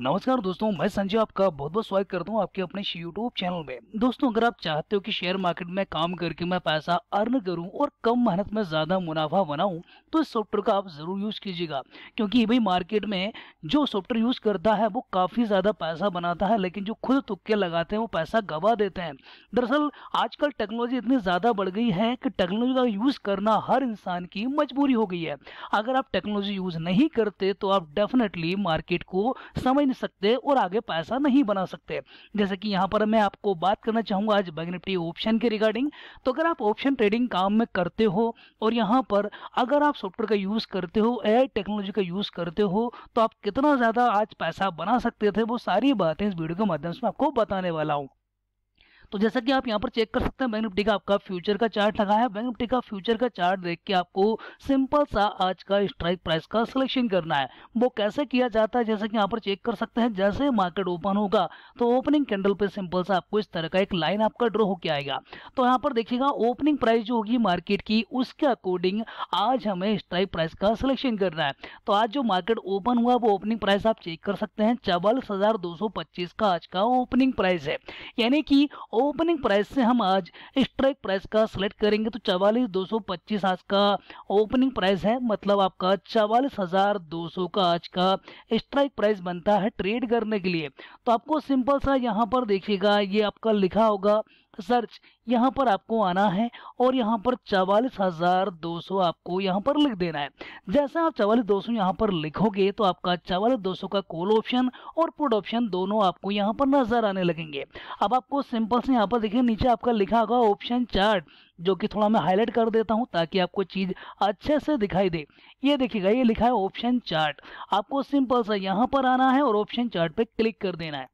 नमस्कार दोस्तों मैं संजय आपका बहुत बहुत स्वागत करता हूँ आपके अपने यूट्यूब चैनल में दोस्तों अगर आप चाहते हो कि शेयर मार्केट में काम करके मैं पैसा अर्न करूँ और कम मेहनत में ज्यादा मुनाफा बनाऊँ तो इस सॉफ्टवेयर का आप जरूर यूज कीजिएगा क्योंकि भाई मार्केट में जो सॉफ्टवेयर यूज करता है वो काफी ज्यादा पैसा बनाता है लेकिन जो खुद तुक्के लगाते हैं वो पैसा गवा देते हैं दरअसल आजकल टेक्नोलॉजी इतनी ज्यादा बढ़ गई है कि टेक्नोलॉजी का यूज करना हर इंसान की मजबूरी हो गई है अगर आप टेक्नोलॉजी यूज नहीं करते तो आप डेफिनेटली मार्केट को समझ नहीं सकते और आगे पैसा नहीं बना सकते जैसे कि यहाँ पर मैं आपको बात करना चाहूँगा आज बैंक निफ्टी ऑप्शन के रिगार्डिंग तो अगर आप ऑप्शन ट्रेडिंग काम में करते हो और यहाँ पर अगर आप सॉफ्टवेयर का यूज़ करते हो ए टेक्नोलॉजी का यूज़ करते हो तो आप कितना ज़्यादा आज पैसा बना सकते थे वो सारी बातें इस वीडियो के माध्यम से मैं आपको बताने वाला हूँ तो जैसा कि आप यहाँ पर चेक कर सकते हैं बैंक निफ्टी का आपका फ्यूचर का चार्ट लगा है बैंक निफ्टी का फ्यूचर का चार्ट देख के आपको सिंपल सा आज का स्ट्राइक प्राइस का सिलेक्शन करना है वो कैसे किया जाता है जैसा कि यहाँ पर चेक कर सकते हैं जैसे मार्केट ओपन होगा तो ओपनिंग कैंडल पर सिंपल सा आपको इस तरह का एक लाइन आपका ड्रॉ होकर आएगा तो यहाँ पर देखिएगा ओपनिंग प्राइस जो होगी मार्केट की उसके अकॉर्डिंग आज हमें स्ट्राइक प्राइस का सिलेक्शन करना है तो आज जो मार्केट ओपन हुआ वो ओपनिंग प्राइस आप चेक कर सकते हैं चवालीस का आज का ओपनिंग प्राइस है यानी कि ओपनिंग प्राइस से हम आज स्ट्राइक प्राइस का सिलेक्ट करेंगे तो चवालीस दो सौ पच्चीस आज का ओपनिंग प्राइस है मतलब आपका चवालीस हजार दो सौ का आज का स्ट्राइक प्राइस बनता है ट्रेड करने के लिए तो आपको सिंपल सा यहाँ पर देखिएगा ये आपका लिखा होगा सर्च यहाँ पर आपको आना है और यहाँ पर चवालीस हजार दो सौ आपको यहाँ पर लिख देना है जैसा आप चवालीस दो सौ यहाँ पर लिखोगे तो आपका चवालीस दो सौ का कॉल ऑप्शन और पुट ऑप्शन दोनों आपको यहाँ पर नजर आने लगेंगे अब आपको सिंपल से यहाँ पर देखिए नीचे आपका लिखा होगा ऑप्शन चार्ट जो कि थोड़ा मैं हाईलाइट कर देता हूँ ताकि आपको चीज़ अच्छे से दिखाई दे ये देखिएगा ये लिखा है ऑप्शन चार्ट आपको सिंपल सा यहाँ पर आना है और ऑप्शन चार्ट पे क्लिक कर देना है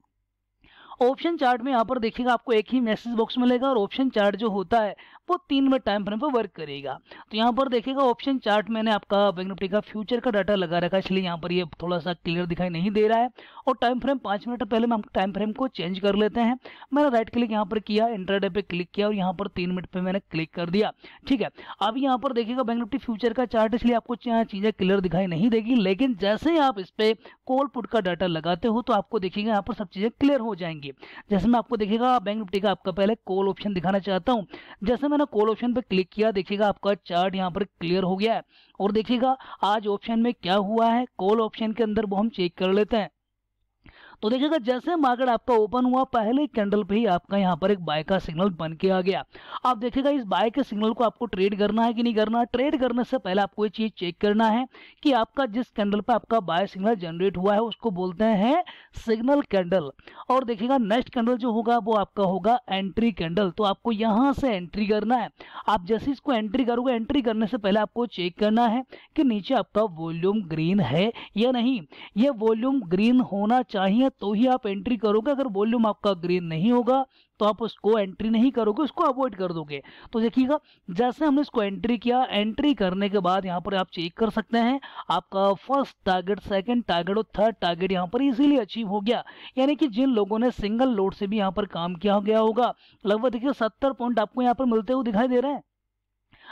ऑप्शन चार्ट में यहाँ पर देखिएगा आपको एक ही मैसेज बॉक्स मिलेगा और ऑप्शन चार्ट जो होता है वो तीन मिनट टाइम फ्रेम पर वर्क करेगा तो यहाँ पर देखेगा ऑप्शन चार्ट मैंने आपका बैंक निफ्टी का फ्यूचर का डाटा लगा रखा है इसलिए यहाँ पर ये थोड़ा सा क्लियर दिखाई नहीं दे रहा है और टाइम फ्रेम पाँच मिनट पहले मैं टाइम फ्रेम को चेंज कर लेते हैं मैंने राइट क्लिक यहाँ पर किया इंटरडे पर क्लिक किया और यहाँ पर तीन मिनट पर मैंने क्लिक कर दिया ठीक है अब यहाँ पर देखेगा बैंक निफ्टी फ्यूचर का चार्ट इसलिए आपको चीज़ें क्लियर दिखाई नहीं देगी लेकिन जैसे ही आप इस पर कॉल पुट का डाटा लगाते हो तो आपको देखेगा यहाँ पर सब चीज़ें क्लियर हो जाएंगी जैसे मैं आपको देखेगा बैंक निफ्टी का आपका पहले कॉल ऑप्शन दिखाना चाहता हूँ जैसे मैं मैंने कॉल ऑप्शन पर क्लिक किया देखिएगा आपका चार्ट यहाँ पर क्लियर हो गया है और देखिएगा आज ऑप्शन में क्या हुआ है कॉल ऑप्शन के अंदर वो हम चेक कर लेते हैं तो देखिएगा जैसे मार्केट आपका ओपन हुआ पहले कैंडल पे ही आपका यहाँ पर एक बाय का सिग्नल बन के आ गया आप देखिएगा इस बाय के सिग्नल को आपको ट्रेड करना है कि नहीं करना ट्रेड करने से पहले आपको ये चीज चेक करना है कि आपका जिस कैंडल पे आपका बाय सिग्नल जनरेट हुआ है उसको बोलते हैं सिग्नल कैंडल और देखिएगा नेक्स्ट कैंडल जो होगा वो आपका होगा एंट्री कैंडल तो आपको यहाँ से एंट्री करना है आप जैसे इसको एंट्री करोगे एंट्री करने से पहले आपको चेक करना है कि नीचे आपका वॉल्यूम ग्रीन है या नहीं ये वॉल्यूम ग्रीन होना चाहिए है तो ही आप एंट्री करोगे अगर वॉल्यूम आपका ग्रीन नहीं होगा तो आप उसको एंट्री नहीं करोगे उसको अवॉइड कर दोगे तो देखिएगा जैसे हमने इसको एंट्री किया एंट्री करने के बाद यहाँ पर आप चेक कर सकते हैं आपका फर्स्ट टारगेट सेकंड टारगेट और थर्ड टारगेट यहाँ पर इजीली अचीव हो गया यानी कि जिन लोगों ने सिंगल लोड से भी यहाँ पर काम किया गया होगा लगभग देखिए सत्तर पॉइंट आपको यहाँ पर मिलते हुए दिखाई दे रहे हैं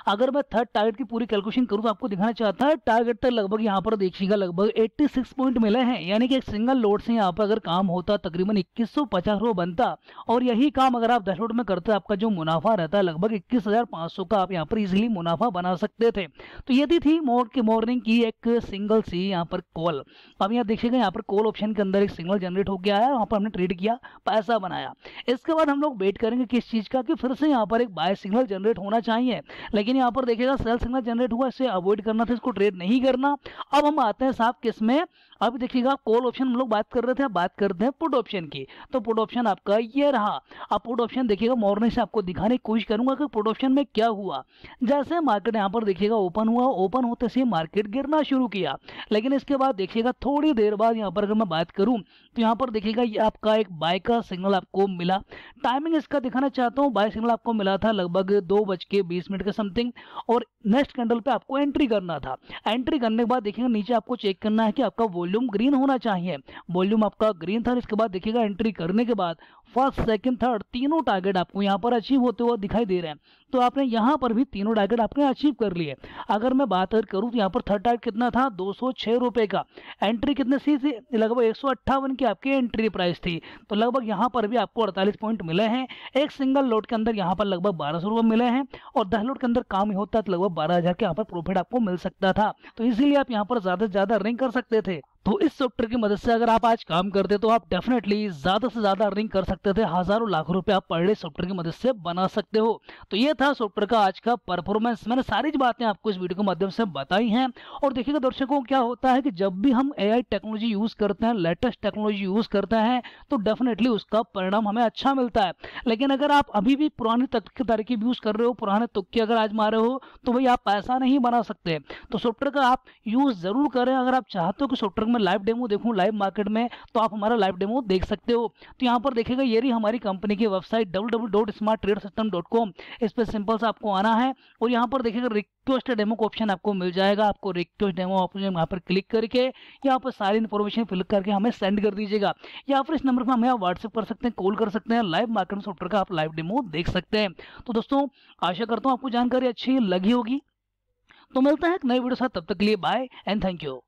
अगर मैं थर्ड टारगेट की पूरी कैलकुलेशन करूँ तो आपको दिखाना चाहता है टारगेट तक लगभग यहाँ पर देखिएगा लगभग 86 पॉइंट मिले हैं यानी कि एक सिंगल लोड से यहाँ पर अगर काम होता तकरीबन इक्कीस सौ बनता और यही काम अगर आप दस लोड में करते आपका जो मुनाफा रहता लगभग इक्कीस का आप यहाँ पर इजिली मुनाफा बना सकते थे तो ये थी, थी मोर की मॉर्निंग की एक सिंगल सी यहाँ पर कॉल अब यहाँ देखिएगा यहाँ पर कॉल ऑप्शन के अंदर एक सिंगल जनरेट हो गया है वहाँ पर हमने ट्रेड किया पैसा बनाया इसके बाद हम लोग वेट करेंगे किस चीज़ का कि फिर से यहाँ पर एक बाय सिग्नल जनरेट होना चाहिए लेकिन लेकिन यहाँ पर देखिएगा सेल सिग्नल जनरेट हुआ इसे अवॉइड करना था इसको ट्रेड नहीं करना अब हम आते हैं साहब किस में अब देखिएगा कॉल ऑप्शन हम लोग बात कर रहे थे बात करते हैं पुट ऑप्शन की तो पुट ऑप्शन आपका ये रहा अब पुट ऑप्शन देखिएगा मॉर्निंग से आपको दिखाने की कोशिश करूंगा कि पुट ऑप्शन में क्या हुआ जैसे मार्केट यहाँ पर देखिएगा ओपन हुआ ओपन होते से मार्केट गिरना शुरू किया लेकिन इसके बाद देखिएगा थोड़ी देर बाद यहाँ पर अगर मैं बात करूँ तो यहाँ पर देखिएगा ये आपका एक बाय का सिग्नल आपको मिला टाइमिंग इसका दिखाना चाहता हूँ बाय सिग्नल आपको मिला था लगभग दो बज के बीस मिनट का समथिंग और नेक्स्ट कैंडल पर आपको एंट्री करना था एंट्री करने के बाद देखिएगा नीचे आपको चेक करना है कि आपका वॉल्यूम ग्रीन होना चाहिए वॉल्यूम आपका ग्रीन था इसके बाद देखिएगा एंट्री करने के बाद फर्स्ट सेकंड थर्ड तीनों टारगेट आपको यहाँ पर अचीव होते हुए दिखाई दे रहे हैं तो आपने यहाँ पर भी तीनों टारगेट आपने अचीव कर लिए अगर मैं बात करूँ तो यहाँ पर थर्ड टारगेट कितना था दो सौ का एंट्री कितने सी थी लगभग एक की आपकी एंट्री प्राइस थी तो लगभग यहाँ पर भी आपको अड़तालीस पॉइंट मिले हैं एक सिंगल लोड के अंदर यहाँ पर लगभग बारह सौ मिले हैं और दस लोट के अंदर काम ही होता है तो लगभग बारह हजार के यहाँ पर प्रॉफिट आपको मिल सकता था तो इसीलिए आप यहाँ पर ज़्यादा से ज़्यादा रिंग कर सकते थे तो इस सॉफ्टवेयर की मदद से अगर आप आज काम करते तो आप डेफिनेटली ज़्यादा से ज़्यादा अर्निंग कर सकते थे हज़ारों लाखों रुपए आप पर डे सॉफ्टवेयर की मदद से बना सकते हो तो ये था सॉफ्टवेयर का आज का परफॉर्मेंस मैंने सारी बातें आपको इस वीडियो के माध्यम से बताई हैं और देखिएगा दर्शकों क्या होता है कि जब भी हम ए टेक्नोलॉजी यूज़ करते हैं लेटेस्ट टेक्नोलॉजी यूज़ करते हैं तो डेफिनेटली उसका परिणाम हमें अच्छा मिलता है लेकिन अगर आप अभी भी पुरानी तरकीब यूज़ कर रहे हो पुराने तुक्के अगर आज मारे हो तो भाई आप पैसा नहीं बना सकते तो सॉफ्टवेयर का आप यूज़ ज़रूर करें अगर आप चाहते हो कि सॉफ्टवेयर मैं लाइव डेमो देखूँ लाइव मार्केट में तो आप हमारा लाइव डेमो देख सकते हो तो यहाँ पर देखेगा ये रही हमारी कंपनी की वेबसाइट डब्ल्यू इस पर सिंपल से आपको आना है और यहाँ पर देखेगा रिक्वेस्ट डेमो का ऑप्शन आपको मिल जाएगा आपको रिक्वेस्ट डेमो ऑप्शन यहाँ पर क्लिक करके यहाँ पर सारी इन्फॉर्मेशन फिल करके हमें सेंड कर दीजिएगा या फिर इस नंबर पर हमें आप व्हाट्सएप कर सकते हैं कॉल कर सकते हैं लाइव मार्केट सॉफ्टवेयर का आप लाइव डेमो देख सकते हैं तो दोस्तों आशा करता हूँ आपको जानकारी अच्छी लगी होगी तो मिलता है एक नए वीडियो साथ तब तक के लिए बाय एंड थैंक यू